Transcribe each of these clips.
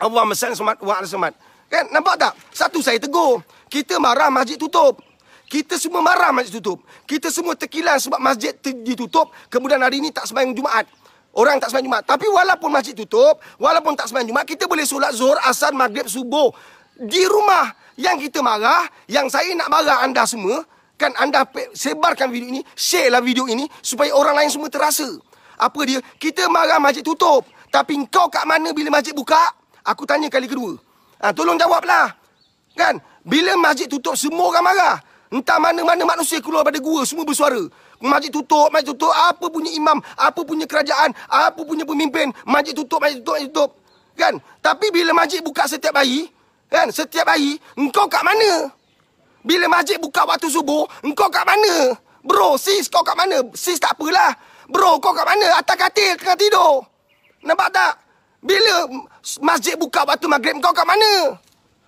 Allah mesan semat, wa semat. Kan nampak tak? Satu saya tegur. Kita marah masjid tutup. Kita semua marah masjid tutup. Kita semua terkilan sebab masjid ditutup. Kemudian hari ini tak sembahyang Jumaat. Orang tak sembahyang Jumaat. Tapi walaupun masjid tutup, walaupun tak sembahyang Jumaat, kita boleh solat zuhur, asar, maghrib, subuh. Di rumah yang kita marah, yang saya nak marah anda semua, kan anda sebarkan video ini, share lah video ini supaya orang lain semua terasa. Apa dia? Kita marah masjid tutup. Tapi kau kat mana bila masjid buka? Aku tanya kali kedua. Ha, tolong jawablah. Kan? Bila masjid tutup, semua orang marah. Entah mana-mana manusia keluar pada gua, semua bersuara. Masjid tutup, masjid tutup. Apa punya imam, apa punya kerajaan, apa punya pemimpin. Masjid tutup, masjid tutup, masjid tutup. Kan? Tapi bila masjid buka setiap hari, kan? Setiap hari, engkau kat mana? Bila masjid buka waktu subuh, engkau kat mana? Bro, sis kau kat mana? Sis tak apalah. Bro, kau kat mana? Atas katil tengah tidur. Nampak tak? Bila masjid buka waktu maghrib kau kat mana?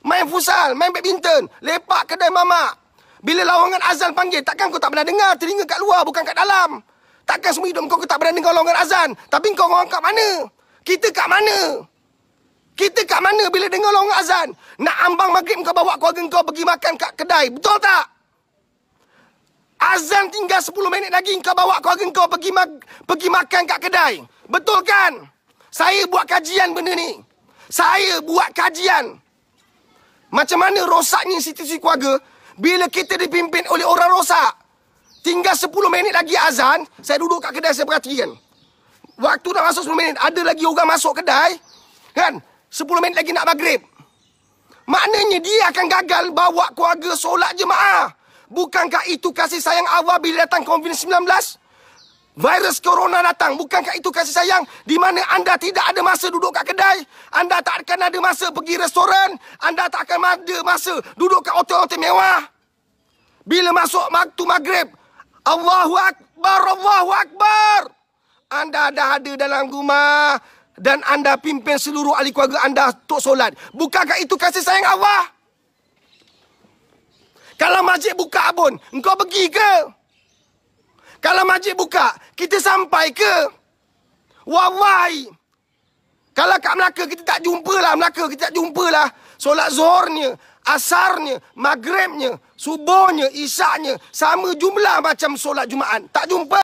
Main futsal, main badminton, lepak kedai mamak. Bila lawangan azan panggil, takkan kau tak pernah dengar? Telinga kat luar, bukan kat dalam. Takkan semua hidup kau, kau tak pernah dengar lawangan azan? Tapi kau orang kat mana? Kita kat mana? Kita kat mana bila dengar lawangan azan? Nak ambang maghrib kau bawa keluarga kau pergi makan kat kedai, betul tak? Azan tinggal 10 minit lagi kau bawa keluarga kau pergi, mag- pergi makan kat kedai. Betul kan? Saya buat kajian benda ni. Saya buat kajian. Macam mana rosaknya institusi keluarga bila kita dipimpin oleh orang rosak. Tinggal 10 minit lagi azan, saya duduk kat kedai saya perhatikan. Waktu nak masuk 10 minit, ada lagi orang masuk kedai, kan? 10 minit lagi nak maghrib. Maknanya dia akan gagal bawa keluarga solat jemaah. Bukankah itu kasih sayang awal bila datang COVID-19? Virus corona datang. Bukankah itu kasih sayang? Di mana anda tidak ada masa duduk kat kedai? Anda tak akan ada masa pergi restoran? Anda tak akan ada masa duduk kat hotel-hotel mewah? Bila masuk waktu maghrib, Allahu Akbar, Allahu Akbar. Anda dah ada dalam rumah dan anda pimpin seluruh ahli keluarga anda untuk solat. Bukankah itu kasih sayang Allah? Kalau masjid buka abun, engkau pergi ke? Kalau masjid buka, kita sampai ke? Wawai. Kalau kat Melaka, kita tak jumpa lah, Melaka. Kita tak jumpa lah. solat zuhurnya, asarnya, maghribnya, subuhnya, isyaknya. Sama jumlah macam solat Jumaat. Tak jumpa.